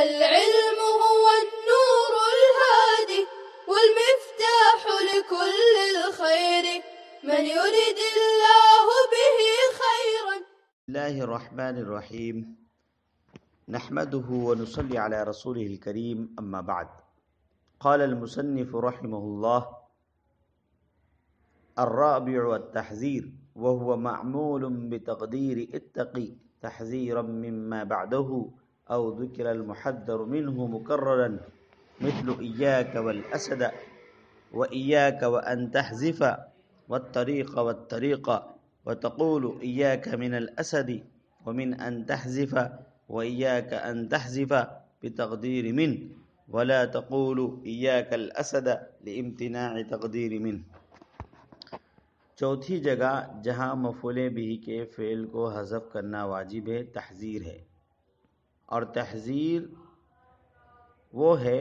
العلم هو النور الهادي والمفتاح لكل الخير من يريد الله به خيرا الله الرحمن الرحيم نحمده ونصلي على رسوله الكريم أما بعد قال المصنف رحمه الله الرابع والتحذير وهو معمول بتقدير اتقي تحذيرا مما بعده أو ذكر المحذر منه مكررا مثل إياك والأسد وإياك وأن تحزف والطريق والطريق وتقول إياك من الأسد ومن أن تحزف وإياك أن تحزف بتقدير من ولا تقول إياك الأسد لامتناع تقدير من چوتھی جگہ جہاں मफूल भी کے فعل کو حذف کرنا واجب ہے تحذیر ہے और तहज़ीर वो है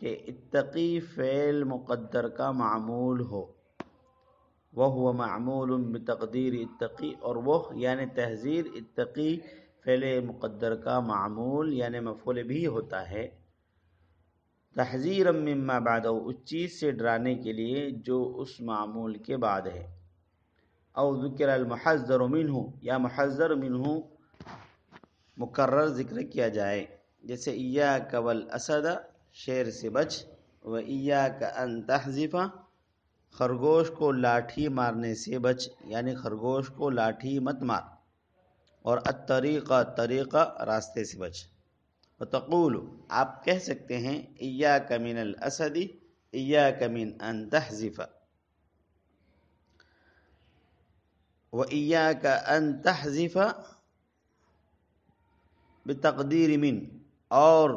कि इतकी फैल मुक़द्दर का मामूल हो वह हुआ मामूल बतकदीर इत्तकी और वह यानि तहज़ीर इत्तकी फ़ेल मुक़द्दर का मामूल यानि मफूल भी होता है तहज़ीर मम्मा बाद उस चीज़ से डराने के लिए जो उस मामूल के बाद है और ज़िक्र अलमहज़र मिन या महज़र मिन मुकर्र ज़िक्र किया जाए जैसे ईया कबल असद शेर से बच व ईया का अन तहजीफ़ा खरगोश को लाठी मारने से बच यानी खरगोश को लाठी मत मार और अतरीक़ा तरीक़ा रास्ते से बच व तकूल आप कह सकते हैं कमीन कमिन असदी ईया कमिन अन तहजीफ़ा व ईया का अन तहजीफ़ा बतकदीर मिन और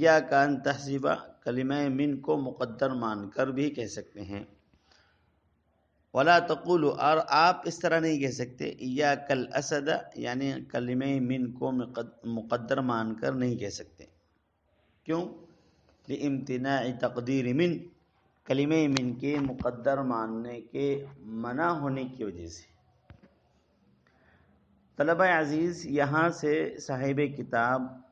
या का तहसीबा कलम मिन को मुकद्दर मानकर भी कह सकते हैं वला तकुल और आप इस तरह नहीं कह सकते या कल असद यानी कलम मिन को मुकद्दर मानकर नहीं कह सकते क्यों इम्तना तकदीर मिन कलम मिन के मुक़दर मानने के मना होने की वजह से तलब अज़ीज़ यहाँ से साहिब किताब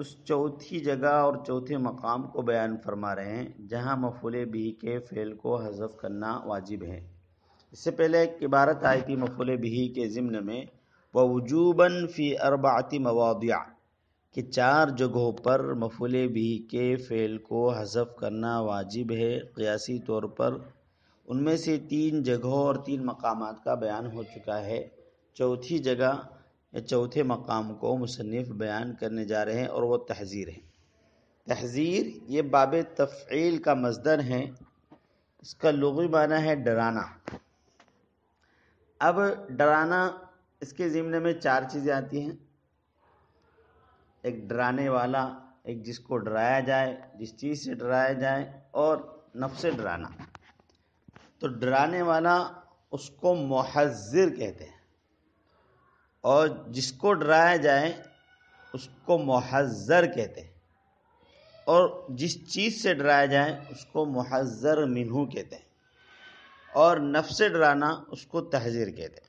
उस चौथी जगह और चौथे मकाम को बयान फरमा रहे हैं जहाँ मफूल बी के फ़ेल को हजफ करना वाजिब है इससे पहले एक इबारत आई थी मफूल बी के ज़िम्न में वजूबन फ़ी अरबाती मवादिया कि चार जगहों पर मफूल बी के फ़ेल को हजफ करना वाजिब है क्यासी तौर पर उनमें से तीन जगहों और तीन मकाम का बयान हो चुका है चौथी जगह या चौथे मकाम को मुसनफ़ बयान करने जा रहे हैं और वह तहज़ीर है तहज़ीर ये बाब तफ़ील का मजदर है इसका लगी माना है डराना अब डराना इसके ज़िमने में चार चीज़ें आती हैं एक डराने वाला एक जिसको डराया जाए जिस चीज़ से डराया जाए और नफ से डराना तो डराने वाला उसको महजर कहते हैं और जिसको डराया जाए उसको महजर कहते हैं और जिस चीज़ से डराया जाए उसको महजर मिनहू कहते हैं और नफ से डराना उसको तहजीर कहते हैं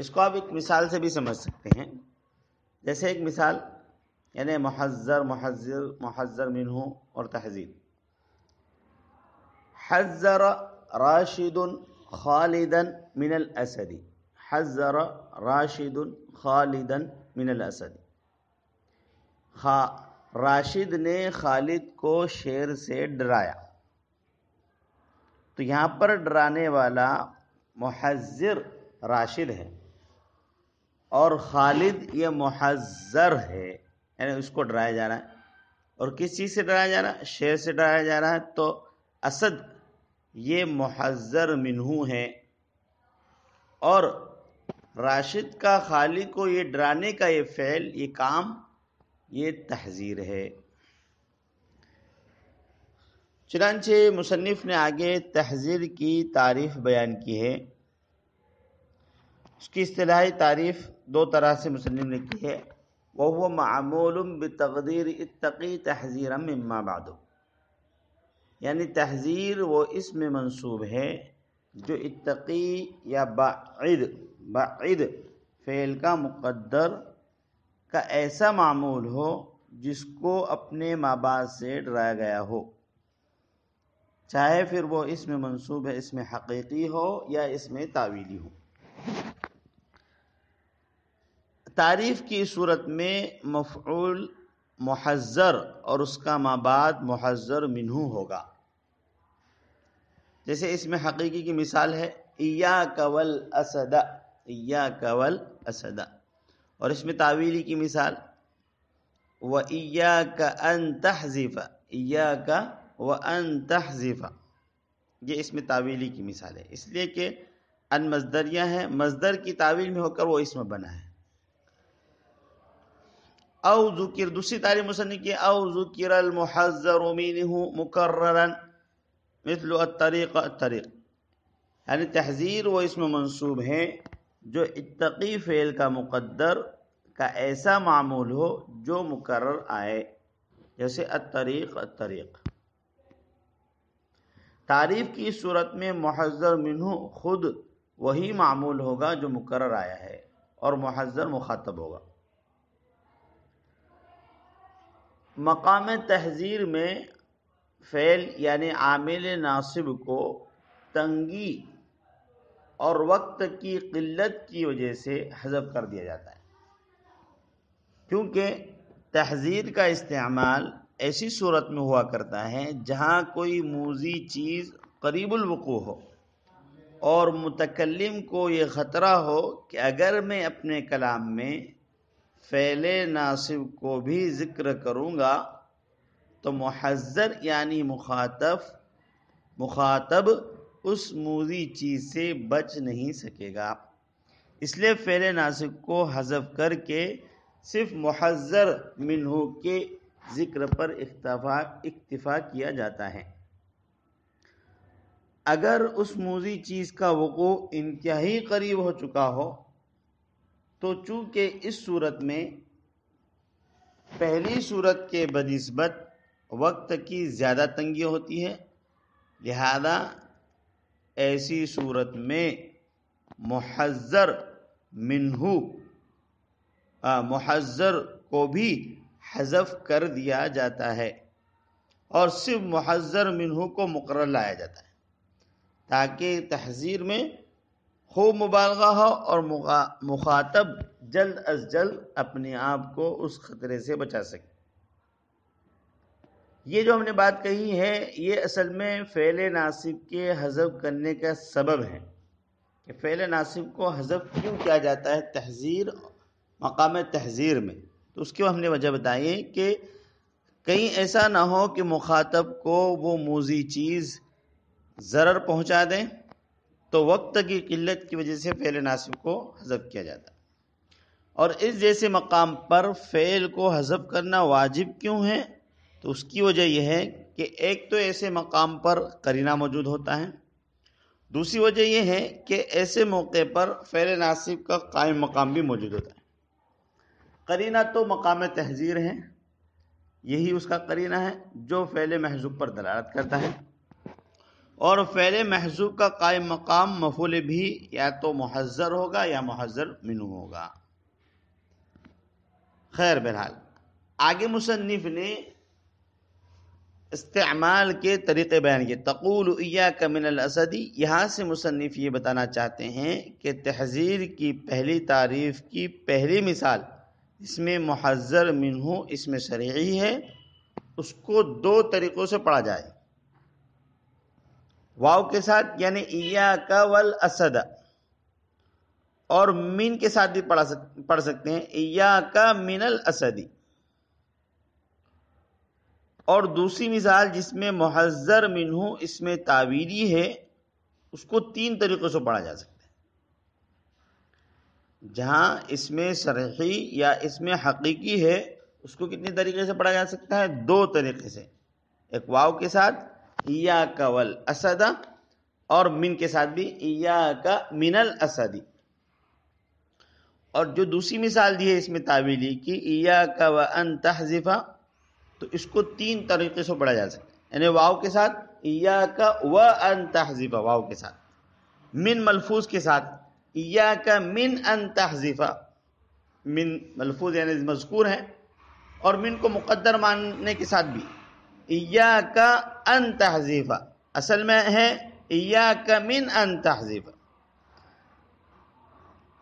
इसको आप एक मिसाल से भी समझ सकते हैं जैसे एक मिसाल यानी महजर महजर महजर मिनहू और तहजीर हजर राशिदन खालिदन मिनल असदी हज़र राशिद खालिदन मिनल असद खा राशिद ने खालिद को शेर से डराया तो यहाँ पर डराने वाला महजर राशिद है और खालिद ये महजर है यानी उसको डराया जा रहा है और किस चीज़ से डराया जा रहा है शेर से डराया जा रहा है तो असद ये महजर मिनहू है और राशिद का खाली को ये डराने का ये फ़ैल ये काम ये तहज़ीर है चुनानचे मुसनफ़ ने आगे तहज़ीर की तारीफ़ बयान की है उसकी असलाही तारीफ़ दो तरह से मुसनफ़ ने की है वह हुआ मामूल बतकदीर इतकी तहज़ीर मम्मा बादो यानी तहज़ीर वो इसमें मंसूब है जो इतकी या बाद बाद फ़ेल का मुकद्दर का ऐसा मामूल हो जिसको अपने माँ बाप से डराया गया हो चाहे फिर वो इसमें मनसूब है इसमें हकीकी हो या इसमें तावीली हो तारीफ़ की सूरत में मफुल महजर और उसका माँ बाप महजर मिनहू होगा जैसे इसमें हकीकी की मिसाल है इया कवल असदा इया कवल असदा और इसमें तावीली की मिसाल व इया का अन तहजीफ़ा या का व अन तहजीफ़ा ये इसमें तावीली की मिसाल है इसलिए कि अन मजदरियाँ हैं मजदर की तावील में होकर वो इसमें बना है अव जुकिर दूसरी तारीफ मुसन की औ जुकिर मुहजर उमीन मुकर्रन मिसल तरीक़ तरीक़ यानी तहज़ीर वो इसमें मनसूब है जो इतकी फ़ेल का मुकदर का ऐसा मामूल हो जो मुकर आए जैसे अ तरीक़ तारीफ़ की सूरत में महजर मिनु खुद वही मामूल होगा जो मुकर आया है और महजर मुखातब होगा मकाम तहज़ीर में फ़ैल यानि आमिल नासिब को तंगी और वक्त की किल्लत की वजह से हजफ कर दिया जाता है क्योंकि तहजीर का इस्तेमाल ऐसी सूरत में हुआ करता है जहाँ कोई मूजी चीज़ करीबुलवक़ू हो और मतकलम को ये ख़तरा हो कि अगर मैं अपने कलाम में फ़ैल नासिब को भी ज़िक्र करूँगा तो महजर यानी मुखातब मुखातब उस मूरी चीज़ से बच नहीं सकेगा इसलिए फेर नासिक को हजफ करके सिर्फ महजर मिनहू के ज़िक्र पर इक्तफा इक्तफा किया जाता है अगर उस मूजी चीज़ का वक़ो इंतहाई करीब हो चुका हो तो चूँकि इस सूरत में पहली सूरत के बनस्बत वक्त की ज़्यादा तंगी होती है लिहाजा ऐसी सूरत में महजर मिनहू महजर को भी हजफ कर दिया जाता है और सिर्फ महजर मिनहू को मुकर लाया जाता है ताकि तहजीर में खूब मुबालगा हो और मुखातब जल्द अज जल्द अपने आप को उस खतरे से बचा सके ये जो हमने बात कही है ये असल में फ़ैल नासिब के हजब करने का सबब है कि फ़ैल नासिब को हजब क्यों किया जाता है तहज़ीर मकाम तहज़ीर में तो उसकी हमने वजह बताई है कि कहीं ऐसा ना हो कि मुखातब को वो मोजी चीज़ ज़र पहुँचा दें तो वक्त की किल्लत की वजह से फ़ैल नासिब को हजब किया जाता और इस जैसे मकाम पर फ़ैल को हजब करना वाजिब क्यों है तो उसकी वजह यह है कि एक तो ऐसे मकाम पर करीना मौजूद होता है दूसरी वजह यह है कि ऐसे मौके पर फ़ैल नासिब का कायम मकाम भी मौजूद होता है करीना तो मकाम तहजीर है यही उसका करीना है जो फ़ैल महजूब पर दलालत करता है और फ़ैल महजूब का कायम मकाम मफूल भी या तो महजर होगा या महजर मिनू होगा खैर बहरहाल आगे मुसनफ़ ने इस्तेमाल के तरीक़े बयान किए तकुल या कमिन असदी यहाँ से मुसनफ़ ये बताना चाहते हैं कि तहज़ीर की पहली तारीफ़ की पहली मिसाल इसमें महजर मिनहू इसमें शरी है उसको दो तरीक़ों से पढ़ा जाए वाव के साथ यानी इया का वल असद और मीन के साथ भी पढ़ा सक पढ़ सकते हैं इया का मिनल असदी और दूसरी मिसाल जिसमें महजर मिनहू इसमें तावीरी है उसको तीन तरीक़ों से पढ़ा जा सकता है जहाँ इसमें शरही या इसमें हकीकी है उसको कितने तरीके से पढ़ा जा सकता है दो तरीके से एक वाव के साथ या कवल असदा और मिन के साथ भी या का मिनल असदी और जो दूसरी मिसाल दी है इसमें तावीली की या का व अन तहजीफ़ा तो इसको तीन तरीके से पढ़ा जा सकता है यानी वाव के साथ या का व अन तहजीफा वाव के साथ मिन मलफूज के साथ या का मिन अन तहजीफा मिन मलफूज यानी मजकूर है और मिन को मुकद्दर मानने के साथ भी या का अन तहजीफा असल में है या का मिन अन तहजीफा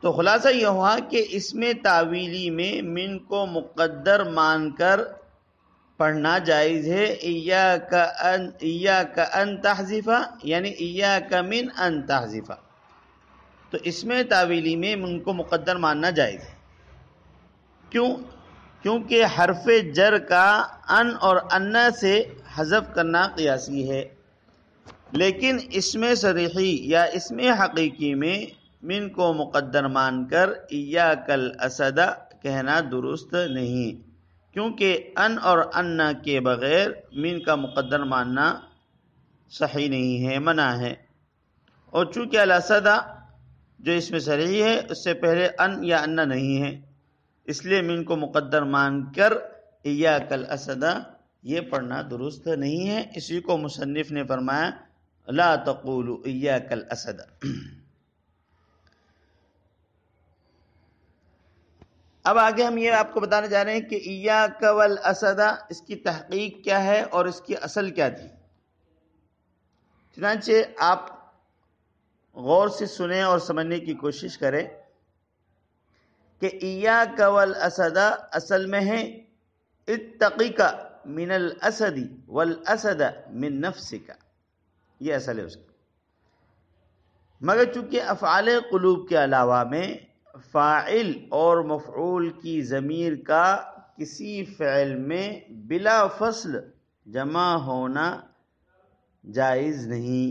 तो खुलासा यह हुआ कि इसमें तावीली में मिन को मुकद्दर मानकर पढ़ना जायज़ है इया का अन इया का अन तहजीफ़ा यानी इया का मिन अन तहजीफ़ा तो इसमें तावीली में उनको मुकद्दर मानना जायज़ है क्यों क्योंकि हरफ जर का अन और अन्ना से हजफ करना क़ियासी है लेकिन इसमें सरीही या इसमें हकीकी में मिन को मुकद्दर मानकर इया कल असदा कहना दुरुस्त नहीं क्योंकि अन और अन्ना के बगैर मीन का मुकद्दर मानना सही नहीं है मना है और चूँकि अलसदा जो इसमें सही है उससे पहले अन या अन्ना नहीं है इसलिए मीन को मुकद्दर मानकर या कल असदा ये पढ़ना दुरुस्त नहीं है इसी को मुसनफ़ ने फरमाया ला तकूल या कल असदा अब आगे हम ये आपको बताने जा रहे हैं कि ईया कवल असदा इसकी तहकीक क्या है और इसकी असल क्या थी चुनाचे आप गौर से सुने और समझने की कोशिश करें कि ईया कवल असदा असल में है इतकीका मिनल असदी वल असद मिन नफ्स का ये असल है उसकी मगर चूंकि अफ़ाल कलूब के अलावा में फ़ाइल और मफ़ूल की ज़मीर का किसी फ़ैल में बिला फसल जमा होना जायज़ नहीं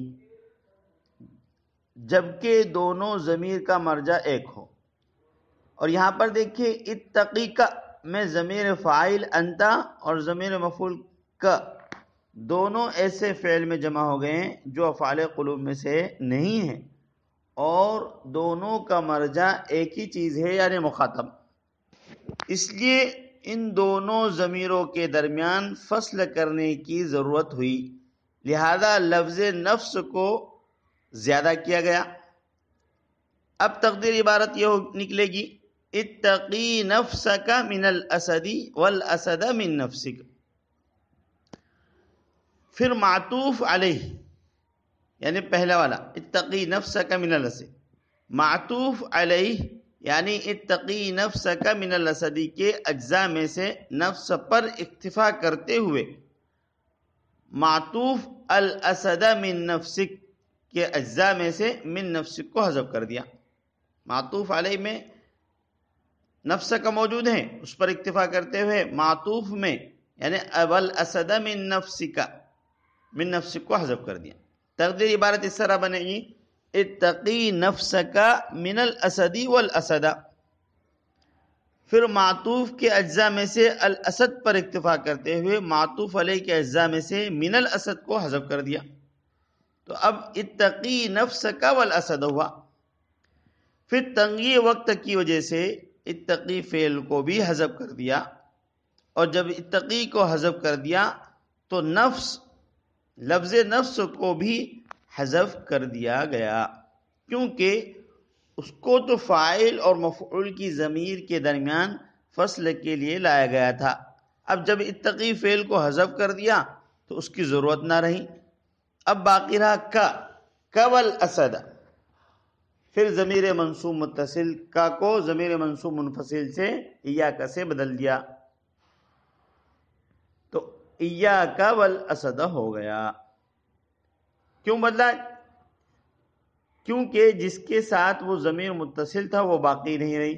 जबकि दोनों ज़मीर का मर्जा एक हो और यहाँ पर देखिए इतकी का में ज़मीर फ़ाइल अंता और ज़मीर मफूल का दोनों ऐसे फ़ैल में जमा हो गए हैं जो अफ़ाल क़लूब में से नहीं हैं और दोनों का मर्जा एक ही चीज है यानी मुखातब इसलिए इन दोनों ज़मीरों के दरमियान फसल करने की ज़रूरत हुई लिहाजा लफ्ज़ नफ्स को ज़्यादा किया गया अब तकदीर इबारत यह निकलेगी इतकी नफ्स का मिनल असदी वल असद मिन नफ्सिक फिर मातूफ अलह यानी पहला वाला इतकी नफ्स का मिनल से मातूफ़ अलई यानी इतकी नफ्स का मिनल के अज्जा में से नफ्स पर इक्तफा करते हुए मातूफ़ अल असद मिन नफसिक के अज्जा में से मिन नफसिक को हजब कर दिया मातूफ़ अलई में नफ्स का मौजूद है उस पर इक्तफा करते हुए मातूफ़ में यानी अबल असद मिन नफसिका मिन नफसिक को हजब कर दिया तकदीर इबारत इस तरह बनेगी इतकी नफ्स का मिनल असदी वल असदा फिर मातूफ़ के अज्जा में से अल असद पर इतफ़ा करते हुए मातूफ़ अलह के अज्जा में से मिनल असद को हजफ कर दिया तो अब इतकी नफ्स का वल असद हुआ फिर तंगी वक्त की वजह से इतकी फ़ेल को भी हजब कर दिया और जब इतकी को हजब कर दिया तो नफ्स लफ्ज़ नफ्स को भी हजफ कर दिया गया क्योंकि उसको तो फ़ाइल और मफूल की ज़मीर के दरमियान फसल के लिए लाया गया था अब जब इतकी फ़ेल को हजफ कर दिया तो उसकी ज़रूरत ना रही अब बाकी रहा का कवल असद फिर ज़मीर मनसूब मुतसिल का को ज़मीर मनसूब मुनफसिल से या का से बदल दिया इया का वल असद हो गया क्यों बदला क्योंकि जिसके साथ वो ज़मीर मुतसिल था वो बाकी नहीं रही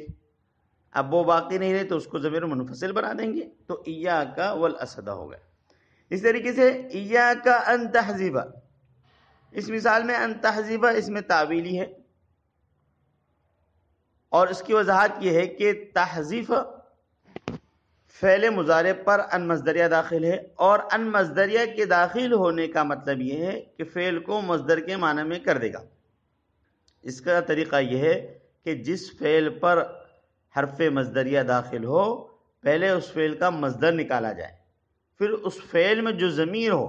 अब वो बाकी नहीं रहे तो उसको ज़मीर मुनफसिल बना देंगे तो इया का वल असद हो गया इस तरीके से इया का अन तहजीबा इस मिसाल में अन तहजीबा इसमें तावीली है और इसकी वजाहत यह है कि तहजीफ़ फ़ैल मुजारे पर अन मजदरिया दाखिल है और अन मजदरिया के दाखिल होने का मतलब यह है कि फ़ेल को मजदर के माना में कर देगा इसका तरीक़ा यह है कि जिस फ़ेल पर हरफ मजदरिया दाखिल हो पहले उस फ़ेल का मजदर निकाला जाए फिर उस फ़ेल में जो ज़मीर हो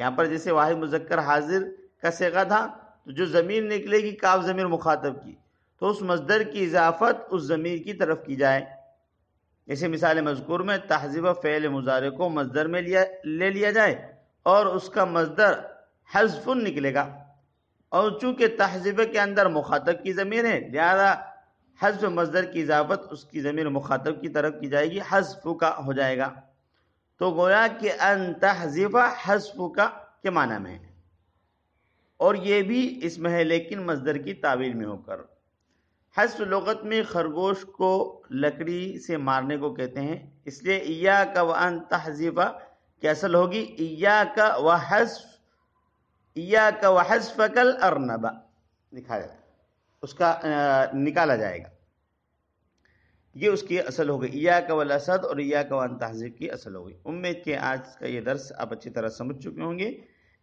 यहाँ पर जैसे वाहि मुजक्कर हाजिर का सेगा था तो जो ज़मीर निकलेगी काफ़ ज़मीर मुखातब की तो उस मजदर की इजाफत उस ज़मीर की तरफ की जाए इसी मिसाल मजकूर में तहजीब फ़ैल मुजारे को मजदर में लिया ले लिया जाए और उसका मजदर हजफुन निकलेगा और चूँकि तहजीब के अंदर मुखातब की ज़मीर है लिहाजा हजफ मजदर की इजाफत उसकी ज़मीर मुखातब की तरफ की जाएगी हजफ का हो जाएगा तो गोया कि अन तहजीबा हजफ का के माना में है और ये भी इसमें है लेकिन मजदर की तावील में होकर हस्व लगत में खरगोश को लकड़ी से मारने को कहते हैं इसलिए ईया का व अन तहजीबा की असल होगी इया का व हस्फ इया का व हस्फ कल अरनबा लिखा जाए उसका आ, निकाला जाएगा ये उसकी असल हो गई इया का वसद असद और इया का वन तहजीब की असल हो गई उम्मीद के आज का ये दर्स आप अच्छी तरह समझ चुके होंगे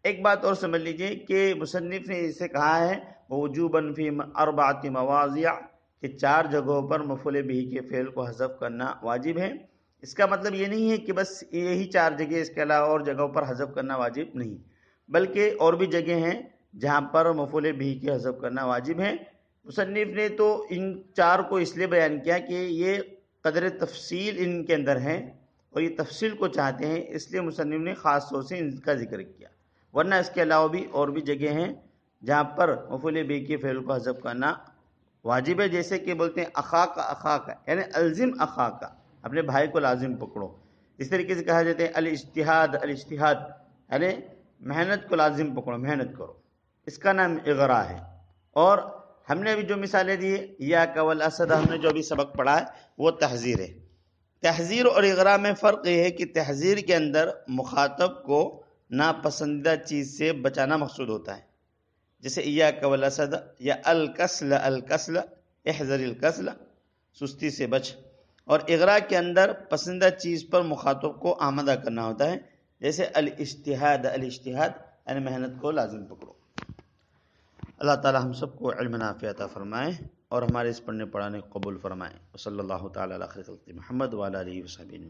एक बात और समझ लीजिए कि मुसनफ़ ने इसे कहा है वजूबन फ़ी अरबात मवाजिया कि चार जगहों पर मफुल बही के फ़ेल को हजफ करना वाजिब है इसका मतलब ये नहीं है कि बस यही चार जगह इसके अलावा और जगहों पर हजफ करना वाजिब नहीं बल्कि और भी जगह हैं जहाँ पर मफुल बही के हजफ करना वाजिब है मुसनफ़ ने तो इन चार को इसलिए बयान किया कि ये कदर तफसील इनके अंदर है और ये तफसील को चाहते हैं इसलिए मुसनफ़ ने ख़ास तौर से इनका जिक्र किया वरना इसके अलावा भी और भी जगह हैं जहाँ पर मफुल बे के फेल को हजब करना वाजिब है जैसे कि बोलते हैं अखा का अखा का यानी अलजिम अखा का अपने भाई को लाजिम पकड़ो इस तरीके से कहा जाता है अल इश्तिहाद अल इश्तिहाद यानी मेहनत को लाजिम पकड़ो मेहनत करो इसका नाम इगरा है और हमने अभी जो मिसालें दी या कवल असद हमने जो अभी सबक पढ़ा है वो तहजीर है तहजीर और इगरा में फ़र्क ये है कि तहजीर के अंदर मुखातब को नापसंदीदा चीज़ से बचाना मकसूद होता है जैसे या कवल असद या अलकसल अलकसल एहजरकसल सुस्ती से बच और इगरा के अंदर पसंदीदा चीज़ पर मुखातब को आमदा करना होता है जैसे अलश्तहाद अलश्तहाद अल मेहनत को लाजिम पकड़ो अल्लाह ताला हम सबको नाफ़ियाता फ़रमाएँ और हमारे इस पढ़ने पढ़ाने कबूल फ़रमाएँ वसल ताली महमद वाली वसबिन